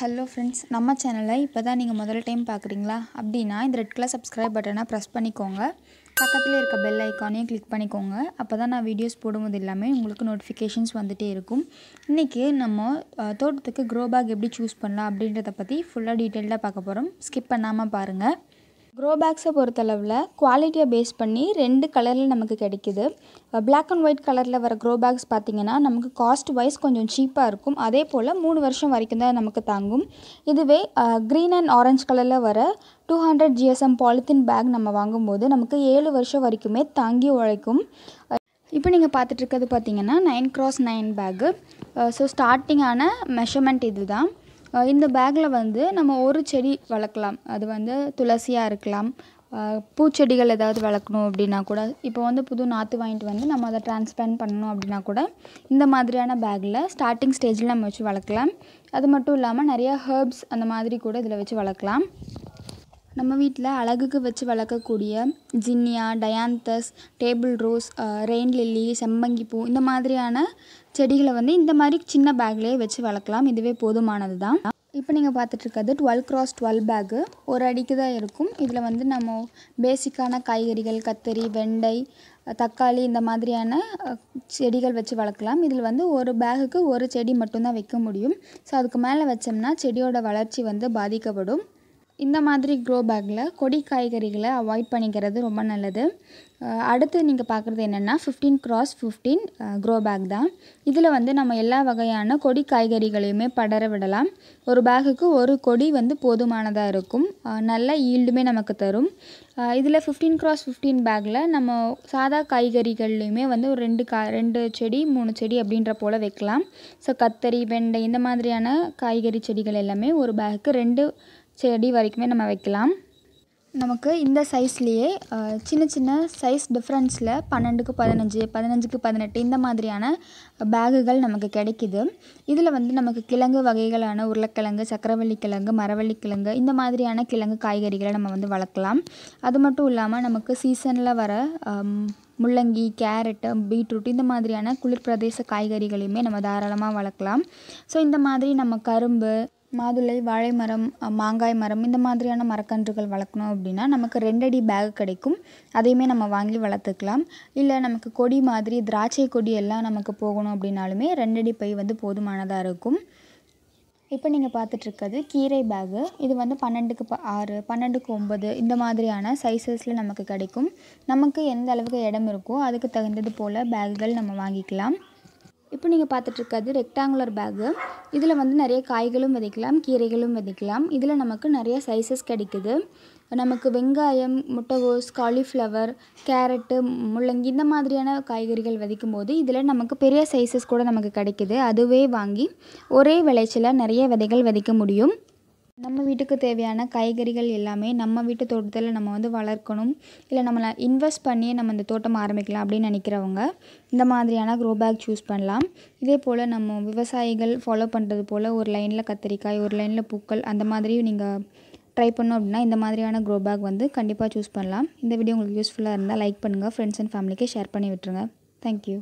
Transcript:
hello friends நம்ம சேனலில் இப்போ தான் நீங்கள் முதல் டைம் பார்க்குறீங்களா அப்படின்னா இந்த ரெட் கலர் சப்ஸ்கிரைப் பட்டனை ப்ரெஸ் பண்ணிக்கோங்க பக்கத்தில் இருக்க பெல் ஐக்கானையும் கிளிக் பண்ணிக்கோங்க அப்போ தான் நான் வீடியோஸ் போடும்போது எல்லாமே உங்களுக்கு நோட்டிஃபிகேஷன்ஸ் வந்துகிட்டே இருக்கும் இன்றைக்கி நம்ம தோட்டத்துக்கு க்ரோ பேக் எப்படி சூஸ் பண்ணலாம் அப்படின்றத பற்றி ஃபுல்லாக டீட்டெயிலாக பார்க்க போகிறோம் ஸ்கிப் பண்ணாமல் பாருங்கள் க்ரோ பேக்ஸை பொறுத்தளவில் குவாலிட்டியை பேஸ் பண்ணி ரெண்டு கலரில் நமக்கு கிடைக்கிது பிளாக் அண்ட் ஒயிட் கலரில் வர க்ரோ பேக்ஸ் பார்த்திங்கன்னா நமக்கு காஸ்ட் வைஸ் கொஞ்சம் சீப்பாக இருக்கும் அதே போல் மூணு வருஷம் வரைக்கும் தான் நமக்கு தாங்கும் இதுவே க்ரீன் அண்ட் ஆரஞ்சு கலரில் வர two hundred GSM polythene bag நம்ம வாங்கும்போது நமக்கு ஏழு வருஷம் வரைக்குமே தாங்கி உழைக்கும் இப்போ நீங்கள் இருக்கிறது பார்த்திங்கன்னா nine cross nine bag so ஸ்டார்டிங்கான மெஷர்மெண்ட் இது தான் இந்த பேக்கில் வந்து நம்ம ஒரு செடி வளர்க்கலாம் அது வந்து துளசியாக இருக்கலாம் பூச்செடிகள் ஏதாவது வளர்க்கணும் அப்படின்னா கூட இப்போ வந்து புது நாற்று வாங்கிட்டு வந்து நம்ம அதை டிரான்ஸ்பிளான்ட் பண்ணணும் அப்படின்னா கூட இந்த மாதிரியான பேக்கில் ஸ்டார்டிங் ஸ்டேஜில் நம்ம வச்சு வளர்க்கலாம் அது மட்டும் இல்லாமல் நிறையா ஹர்ப்ஸ் அந்த மாதிரி கூட இதில் வச்சு வளர்க்கலாம் நம்ம வீட்டில் அழகுக்கு வச்சு வளர்க்கக்கூடிய zinnia dianthus table rose rain lily செம்பங்கி பூ இந்த மாதிரியான செடிகளை வந்து இந்த மாதிரி சின்ன பேக்லேயே வச்சு வளர்க்கலாம் இதுவே போதுமானது தான் இப்போ நீங்கள் பார்த்துட்ருக்கிறது டுவெல் க்ராஸ் டுவெல் பேக்கு ஒரு அடிக்கு தான் இருக்கும் இதில் வந்து நம்ம பேசிக்கான காய்கறிகள் கத்தரி வெண்டை தக்காளி இந்த மாதிரியான செடிகள் வச்சு வளர்க்கலாம் இதில் வந்து ஒரு பேகுக்கு ஒரு செடி மட்டும்தான் வைக்க முடியும் ஸோ அதுக்கு மேலே வச்சோம்னா செடியோட வளர்ச்சி வந்து பாதிக்கப்படும் இந்த மாதிரி க்ரோ பேக்கில் கொடி காய்கறிகளை அவாய்ட் பண்ணிக்கிறது ரொம்ப நல்லது அடுத்து நீங்கள் பார்க்குறது என்னென்னா fifteen cross fifteen grow bag தான் இதில் வந்து நம்ம எல்லா வகையான கொடி காய்கறிகளையுமே படர விடலாம் ஒரு பேக்குக்கு ஒரு கொடி வந்து போதுமானதாக இருக்கும் நல்ல ஈல்டுமே நமக்கு தரும் இதில் ஃபிஃப்டீன் க்ராஸ் ஃபிஃப்டீன் பேக்கில் நம்ம சாதா காய்கறிகள்லையுமே வந்து ஒரு ரெண்டு கா ரெண்டு செடி மூணு செடி அப்படின்ற போல் வைக்கலாம் ஸோ கத்தரி வெண்டை இந்த மாதிரியான காய்கறி செடிகள் எல்லாமே ஒரு பேக்கு ரெண்டு செடி வரைக்குமே நம்ம வைக்கலாம் நமக்கு இந்த சைஸ்லேயே சின்ன சின்ன சைஸ் டிஃப்ரென்ஸில் பன்னெண்டுக்கு பதினஞ்சு பதினஞ்சுக்கு பதினெட்டு இந்த மாதிரியான பேகுகள் நமக்கு கிடைக்கிது இதில் வந்து நமக்கு கிழங்கு வகைகளான உருளைக்கிழங்கு சக்கரவள்ளி கிழங்கு மரவள்ளி கிழங்கு இந்த மாதிரியான கிழங்கு காய்கறிகளை நம்ம வந்து வளர்க்கலாம் அது மட்டும் இல்லாமல் நமக்கு சீசனில் வர முள்ளங்கி கேரட்டு பீட்ரூட் இந்த மாதிரியான குளிர் பிரதேச காய்கறிகளையுமே நம்ம தாராளமாக வளர்க்கலாம் ஸோ இந்த மாதிரி நம்ம கரும்பு மாதுளை வாழை மரம் மாங்காய் மரம் இந்த மாதிரியான மரக்கன்றுகள் வளர்க்கணும் அப்படின்னா நமக்கு ரெண்டடி பேக் கிடைக்கும் அதையுமே நம்ம வாங்கி வளர்த்துக்கலாம் இல்லை நமக்கு கொடி மாதிரி திராட்சை கொடி எல்லாம் நமக்கு போகணும் அப்படின்னாலுமே ரெண்டடி பை வந்து போதுமானதாக இருக்கும் இப்போ நீங்கள் பார்த்துட்ருக்கிறது கீரை பேகு இது வந்து பன்னெண்டுக்கு ப ஆறு பன்னெண்டுக்கு ஒம்பது இந்த மாதிரியான சைஸஸில் நமக்கு கிடைக்கும் நமக்கு எந்த அளவுக்கு இடம் இருக்கோ அதுக்கு தகுந்தது போல் பேகுகள் நம்ம வாங்கிக்கலாம் இப்போ நீங்கள் பார்த்துட்ருக்கிறது ரெக்டாங்குலர் பேகு இதில் வந்து நிறைய காய்களும் விதைக்கலாம் கீரைகளும் விதைக்கலாம் இதில் நமக்கு நிறைய சைஸஸ் கிடைக்குது நமக்கு வெங்காயம் முட்டைகோஸ் காலிஃப்ளவர் கேரட்டு முள்ளங்கி இந்த மாதிரியான காய்கறிகள் விதைக்கும் போது இதில் நமக்கு பெரிய சைஸஸ் கூட நமக்கு கிடைக்கிது அதுவே வாங்கி ஒரே விளைச்சலாக நிறைய விதைகள் விதைக்க முடியும் நம்ம வீட்டுக்கு தேவையான காய்கறிகள் எல்லாமே நம்ம வீட்டு தோட்டத்தில் நம்ம வந்து வளர்க்கணும் இல்லை நம்மளை இன்வெஸ்ட் பண்ணியே நம்ம இந்த தோட்டம் ஆரம்பிக்கலாம் அப்படின்னு நினைக்கிறவங்க இந்த மாதிரியான க்ரோ பேக் சூஸ் பண்ணலாம் இதே போல் நம்ம விவசாயிகள் ஃபாலோ பண்ணுறது போல் ஒரு லைனில் கத்திரிக்காய் ஒரு லைனில் பூக்கள் அந்த மாதிரியும் நீங்கள் ட்ரை பண்ணோம் அப்படின்னா இந்த மாதிரியான க்ரோ பேக் வந்து கண்டிப்பாக சூஸ் பண்ணலாம் இந்த வீடியோ உங்களுக்கு யூஸ்ஃபுல்லாக இருந்தால் லைக் பண்ணுங்கள் ஃப்ரெண்ட்ஸ் அண்ட் ஃபேமிலிக்கே ஷேர் பண்ணி விட்டுருங்க தேங்க்யூ